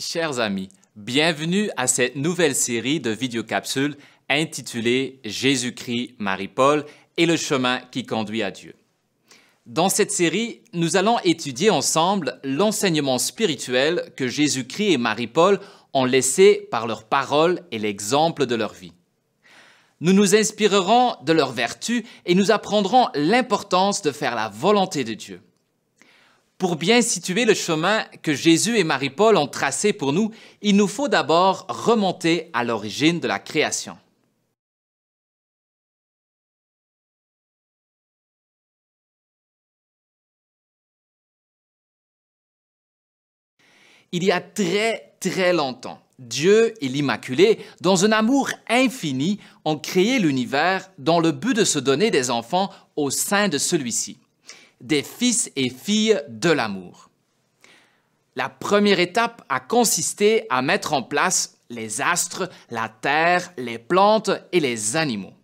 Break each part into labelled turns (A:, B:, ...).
A: Chers amis, bienvenue à cette nouvelle série de vidéocapsules intitulée Jésus-Christ, Marie-Paul et le chemin qui conduit à Dieu. Dans cette série, nous allons étudier ensemble l'enseignement spirituel que Jésus-Christ et Marie-Paul ont laissé par leurs paroles et l'exemple de leur vie. Nous nous inspirerons de leurs vertus et nous apprendrons l'importance de faire la volonté de Dieu. Pour bien situer le chemin que Jésus et Marie-Paul ont tracé pour nous, il nous faut d'abord remonter à l'origine de la création. Il y a très très longtemps, Dieu et l'Immaculé, dans un amour infini, ont créé l'univers dans le but de se donner des enfants au sein de celui-ci des fils et filles de l'amour. La première étape a consisté à mettre en place les astres, la terre, les plantes et les animaux.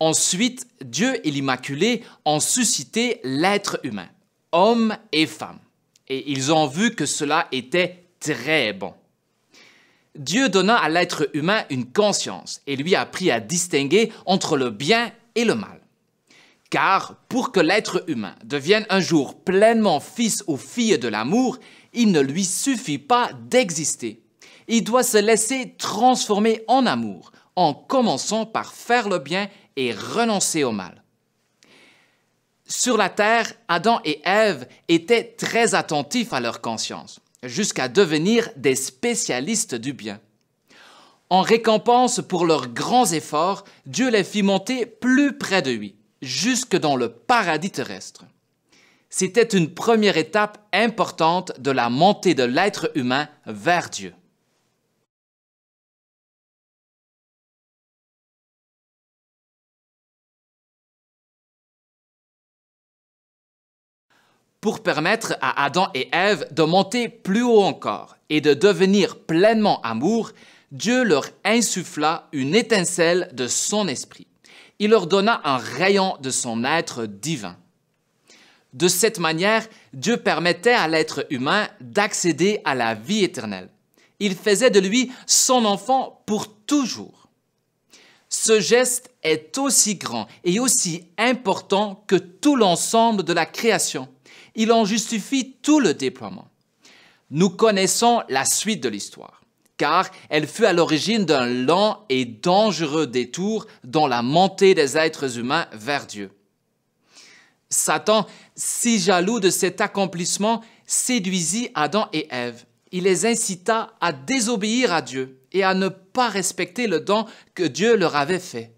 A: Ensuite, Dieu et l'Immaculé ont suscité l'être humain, homme et femme, et ils ont vu que cela était très bon. Dieu donna à l'être humain une conscience et lui apprit à distinguer entre le bien et le mal. Car pour que l'être humain devienne un jour pleinement fils ou fille de l'amour, il ne lui suffit pas d'exister. Il doit se laisser transformer en amour, en commençant par faire le bien et renoncer au mal. Sur la terre, Adam et Ève étaient très attentifs à leur conscience, jusqu'à devenir des spécialistes du bien. En récompense pour leurs grands efforts, Dieu les fit monter plus près de lui jusque dans le paradis terrestre. C'était une première étape importante de la montée de l'être humain vers Dieu. pour permettre à Adam et Ève de monter plus haut encore et de devenir pleinement amour, Dieu leur insuffla une étincelle de son esprit il leur donna un rayon de son être divin. De cette manière, Dieu permettait à l'être humain d'accéder à la vie éternelle. Il faisait de lui son enfant pour toujours. Ce geste est aussi grand et aussi important que tout l'ensemble de la création. Il en justifie tout le déploiement. Nous connaissons la suite de l'histoire car elle fut à l'origine d'un lent et dangereux détour dans la montée des êtres humains vers Dieu. Satan, si jaloux de cet accomplissement, séduisit Adam et Ève. Il les incita à désobéir à Dieu et à ne pas respecter le don que Dieu leur avait fait.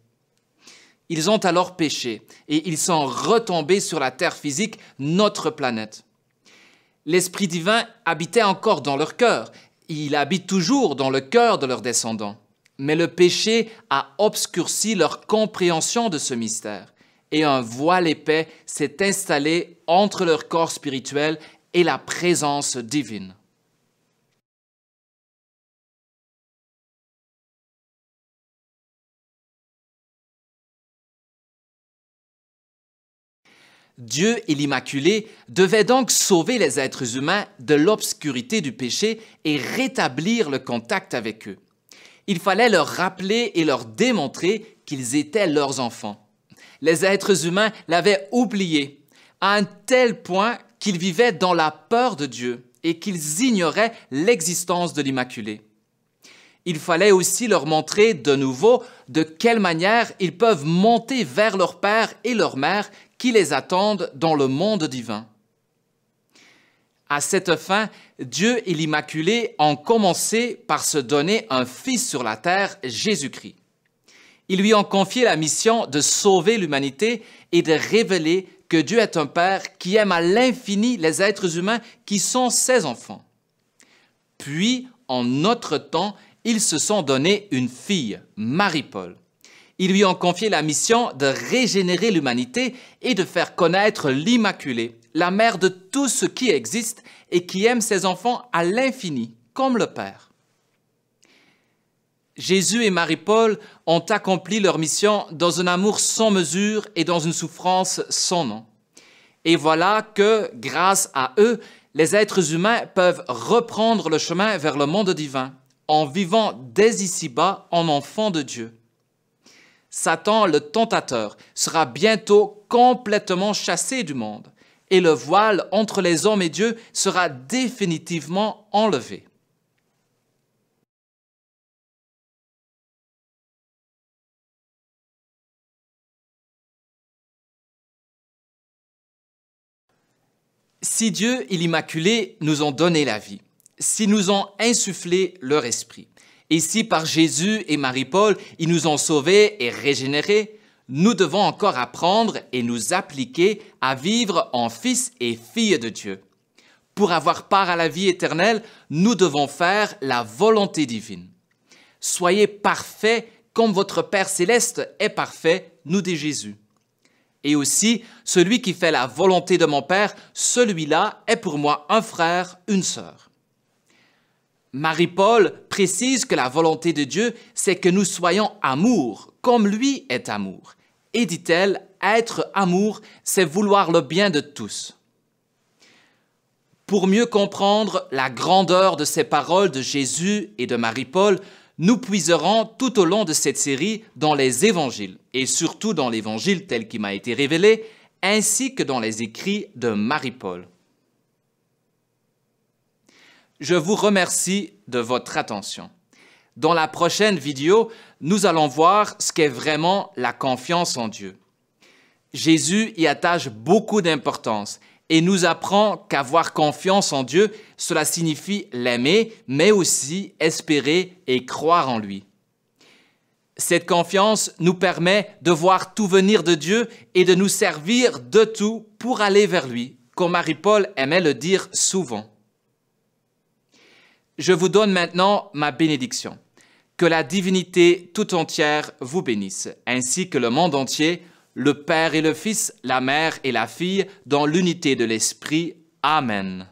A: Ils ont alors péché et ils sont retombés sur la terre physique, notre planète. L'Esprit divin habitait encore dans leur cœur il habite toujours dans le cœur de leurs descendants. Mais le péché a obscurci leur compréhension de ce mystère, et un voile épais s'est installé entre leur corps spirituel et la présence divine. Dieu et l'Immaculé devaient donc sauver les êtres humains de l'obscurité du péché et rétablir le contact avec eux. Il fallait leur rappeler et leur démontrer qu'ils étaient leurs enfants. Les êtres humains l'avaient oublié, à un tel point qu'ils vivaient dans la peur de Dieu et qu'ils ignoraient l'existence de l'Immaculé. Il fallait aussi leur montrer de nouveau de quelle manière ils peuvent monter vers leur Père et leur Mère qui les attendent dans le monde divin. À cette fin, Dieu et l'Immaculée ont commencé par se donner un Fils sur la terre, Jésus-Christ. Ils lui ont confié la mission de sauver l'humanité et de révéler que Dieu est un Père qui aime à l'infini les êtres humains qui sont ses enfants. Puis, en notre temps, ils se sont donné une fille, Marie-Paul. Ils lui ont confié la mission de régénérer l'humanité et de faire connaître l'Immaculée, la mère de tout ce qui existe et qui aime ses enfants à l'infini, comme le Père. Jésus et Marie-Paul ont accompli leur mission dans un amour sans mesure et dans une souffrance sans nom. Et voilà que, grâce à eux, les êtres humains peuvent reprendre le chemin vers le monde divin en vivant dès ici-bas en enfants de Dieu. Satan, le tentateur, sera bientôt complètement chassé du monde, et le voile entre les hommes et Dieu sera définitivement enlevé. Si Dieu et l'Immaculé nous ont donné la vie, s'ils nous ont insufflé leur esprit, et si par Jésus et Marie-Paul, ils nous ont sauvés et régénérés. Nous devons encore apprendre et nous appliquer à vivre en fils et filles de Dieu. Pour avoir part à la vie éternelle, nous devons faire la volonté divine. Soyez parfaits comme votre Père céleste est parfait, nous dit Jésus. Et aussi, celui qui fait la volonté de mon Père, celui-là est pour moi un frère, une sœur. Marie-Paul précise que la volonté de Dieu, c'est que nous soyons amour, comme lui est amour. Et dit-elle, être amour, c'est vouloir le bien de tous. Pour mieux comprendre la grandeur de ces paroles de Jésus et de Marie-Paul, nous puiserons tout au long de cette série dans les évangiles, et surtout dans l'évangile tel qu'il m'a été révélé, ainsi que dans les écrits de Marie-Paul. Je vous remercie de votre attention. Dans la prochaine vidéo, nous allons voir ce qu'est vraiment la confiance en Dieu. Jésus y attache beaucoup d'importance et nous apprend qu'avoir confiance en Dieu, cela signifie l'aimer, mais aussi espérer et croire en lui. Cette confiance nous permet de voir tout venir de Dieu et de nous servir de tout pour aller vers lui, comme Marie-Paul aimait le dire souvent. Je vous donne maintenant ma bénédiction. Que la divinité tout entière vous bénisse, ainsi que le monde entier, le Père et le Fils, la Mère et la Fille, dans l'unité de l'Esprit. Amen.